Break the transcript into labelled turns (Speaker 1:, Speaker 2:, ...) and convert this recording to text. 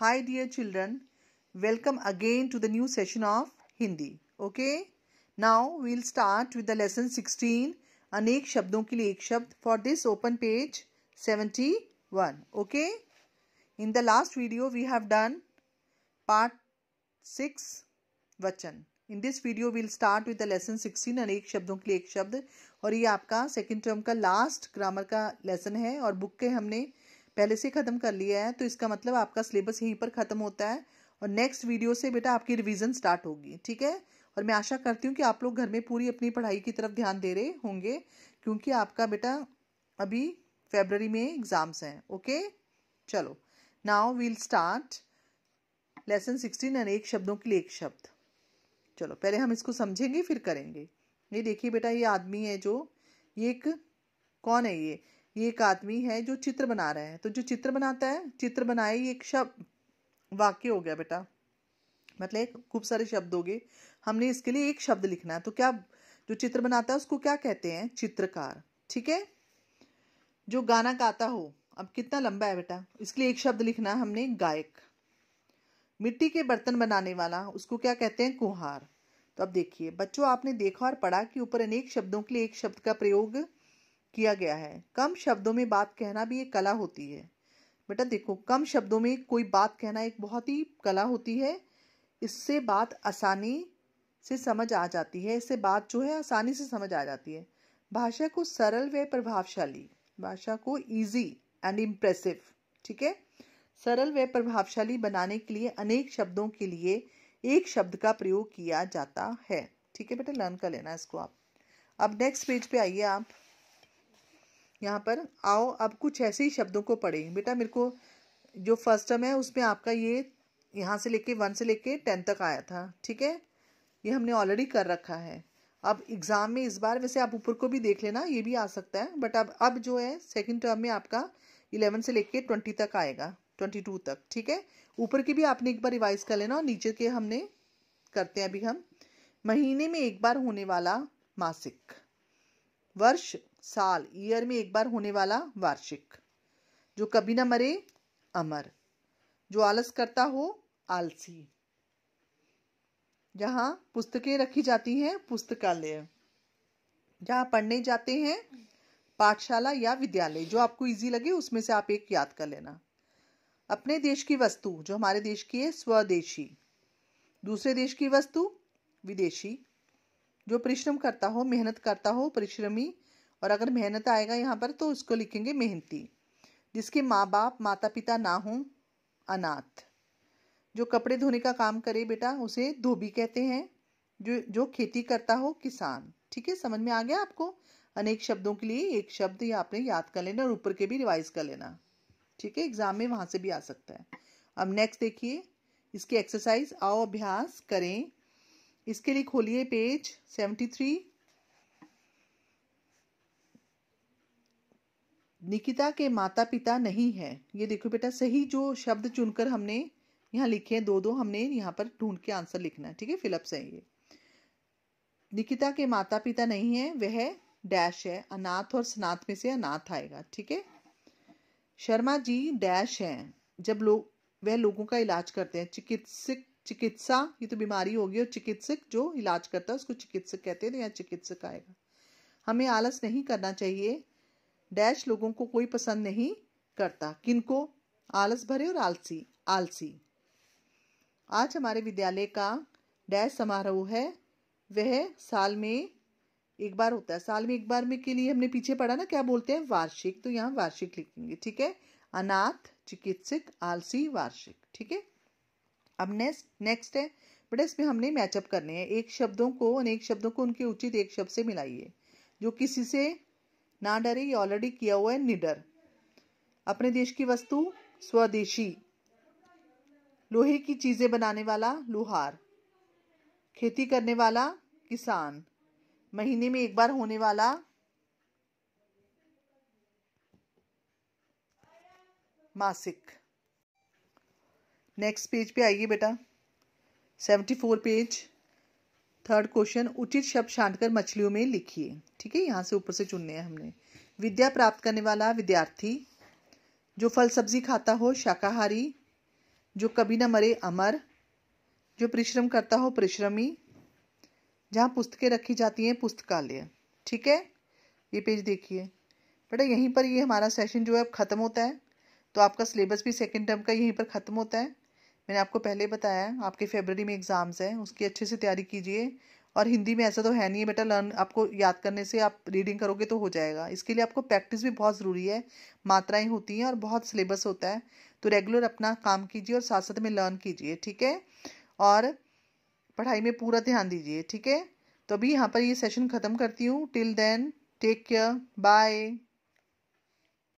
Speaker 1: Hi dear children, welcome again to the new session of Hindi. Okay? Now we'll start with the lesson 16 अनेक शब्दों के लिए एक शब्द for this open page 71. Okay? In the last video we have done part 6 वचन in this video will start with the lesson sixteen अनेक शब्दों के लिए एक शब्द और ये आपका सेकेंड टर्म का लास्ट ग्रामर का लेसन है और बुक के हमने पहले से ख़त्म कर लिया है तो इसका मतलब आपका सिलेबस यहीं पर ख़त्म होता है और नेक्स्ट वीडियो से बेटा आपकी रिविजन स्टार्ट होगी ठीक है और मैं आशा करती हूँ कि आप लोग घर में पूरी अपनी पढ़ाई की तरफ ध्यान दे रहे होंगे क्योंकि आपका बेटा अभी फेबररी में एग्ज़ाम्स हैं ओके चलो now we'll start lesson sixteen अनेक शब्दों के लिए एक शब्द चलो पहले हम इसको समझेंगे फिर करेंगे ये देखिए बेटा ये आदमी है जो ये एक कौन है ये ये एक आदमी है जो चित्र बना रहा है तो जो चित्र बनाता है चित्र बनाए ये एक शब्द वाक्य हो गया बेटा मतलब खूब सारे शब्द हो गए हमने इसके लिए एक शब्द लिखना है तो क्या जो चित्र बनाता है उसको क्या कहते हैं चित्रकार ठीक है जो गाना गाता हो अब कितना लंबा है बेटा इसके लिए एक शब्द लिखना है हमने गायक मिट्टी के बर्तन बनाने वाला उसको क्या कहते हैं कुहार तो अब देखिए बच्चों आपने देखा और पढ़ा कि ऊपर अनेक शब्दों के लिए एक शब्द का प्रयोग किया गया है कम शब्दों में बात कहना भी एक कला होती है बेटा देखो कम शब्दों में कोई बात कहना एक बहुत ही कला होती है इससे बात आसानी से समझ आ जाती है इससे बात जो है आसानी से समझ आ जाती है भाषा को सरल व प्रभावशाली भाषा को इजी एंड इम्प्रेसिव ठीक है सरल व प्रभावशाली बनाने के लिए अनेक शब्दों के लिए एक शब्द का प्रयोग किया जाता है ठीक है बेटा लर्न कर लेना इसको आप अब नेक्स्ट पेज पे आइए आप यहाँ पर आओ अब कुछ ऐसे ही शब्दों को पढ़ें बेटा मेरे को जो फर्स्ट टर्म है उसमें आपका ये यहाँ से लेके वन से लेके टेन तक आया था ठीक है ये हमने ऑलरेडी कर रखा है अब एग्ज़ाम में इस बार वैसे आप ऊपर को भी देख लेना ये भी आ सकता है बट अब अब जो है सेकेंड टर्म में आपका इलेवन से लेके ट्वेंटी तक आएगा ट्वेंटी टू तक ठीक है ऊपर की भी आपने एक बार रिवाइज कर लेना और नीचे के हमने करते हैं अभी हम महीने में एक बार होने वाला मासिक वर्ष साल ईयर में एक बार होने वाला वार्षिक जो कभी ना मरे अमर जो आलस करता हो आलसी जहाँ पुस्तकें रखी जाती हैं पुस्तकालय जहाँ पढ़ने जाते हैं पाठशाला या विद्यालय जो आपको इजी लगे उसमें से आप एक याद कर लेना अपने देश की वस्तु जो हमारे देश की है स्वदेशी दूसरे देश की वस्तु विदेशी जो परिश्रम करता हो मेहनत करता हो परिश्रमी और अगर मेहनत आएगा यहाँ पर तो उसको लिखेंगे मेहनती जिसके माँ बाप माता पिता ना हों अनाथ जो कपड़े धोने का काम करे बेटा उसे धोबी कहते हैं जो जो खेती करता हो किसान ठीक है समझ में आ गया आपको अनेक शब्दों के लिए एक शब्द ये आपने याद कर लेना और ऊपर के भी रिवाइज कर लेना ठीक है एग्जाम में वहां से भी आ सकता है अब नेक्स्ट देखिए इसकी एक्सरसाइज आओ अभ्यास करें इसके लिए खोलिए पेज सेवेंटी थ्री निकिता के माता पिता नहीं है ये देखो बेटा सही जो शब्द चुनकर हमने यहाँ लिखे हैं दो दो हमने यहाँ पर ढूंढ के आंसर लिखना है ठीक है फिलअप से ये निकिता के माता पिता नहीं है वह डैश है अनाथ और स्नाथ में से अनाथ आएगा ठीक है शर्मा जी डैश हैं जब लोग वह लोगों का इलाज करते हैं चिकित्सक चिकित्सा ये तो बीमारी होगी और चिकित्सक जो इलाज करता है उसको चिकित्सक कहते हैं तो यहाँ चिकित्सक आएगा हमें आलस नहीं करना चाहिए डैश लोगों को कोई पसंद नहीं करता किनको आलस भरे और आलसी आलसी आज हमारे विद्यालय का डैश समारोह है वह साल में एक बार होता है साल में एक बार में के लिए हमने पीछे पढ़ा ना क्या बोलते हैं वार्षिक तो यहाँ वार्षिक लिखेंगे ठीक है अनाथ चिकित्सक आलसी वार्षिक ठीक है अब नेक्स्ट नेक्स्ट है बड़े इसमें हमने मैचअप करने हैं एक शब्दों को अनेक शब्दों को उनके उचित एक शब्द से मिलाइए जो किसी से ना डरे ये ऑलरेडी किया हुआ है निडर अपने देश की वस्तु स्वदेशी लोहे की चीजें बनाने वाला लुहार खेती करने वाला किसान महीने में एक बार होने वाला मासिक नेक्स्ट पेज पे आइए बेटा seventy four page third question उचित शब्द कर मछलियों में लिखिए ठीक है यहाँ से ऊपर से चुनने हैं हमने विद्या प्राप्त करने वाला विद्यार्थी जो फल सब्जी खाता हो शाकाहारी जो कभी ना मरे अमर जो परिश्रम करता हो परिश्रमी जहाँ पुस्तकें रखी जाती हैं पुस्तकालय ठीक है ये पेज देखिए बेटा यहीं पर ये हमारा सेशन जो है अब ख़त्म होता है तो आपका सिलेबस भी सेकेंड टर्म का यहीं पर ख़त्म होता है मैंने आपको पहले बताया है आपके फेबररी में एग्ज़ाम्स हैं उसकी अच्छे से तैयारी कीजिए और हिंदी में ऐसा तो है नहीं है बेटा लर्न आपको याद करने से आप रीडिंग करोगे तो हो जाएगा इसके लिए आपको प्रैक्टिस भी बहुत ज़रूरी है मात्राएं होती हैं और बहुत सिलेबस होता है तो रेगुलर अपना काम कीजिए और साथ साथ में लर्न कीजिए ठीक है और पढ़ाई में पूरा ध्यान दीजिए ठीक है तो अभी यहाँ पर ये सेशन ख़त्म करती हूँ till then take care bye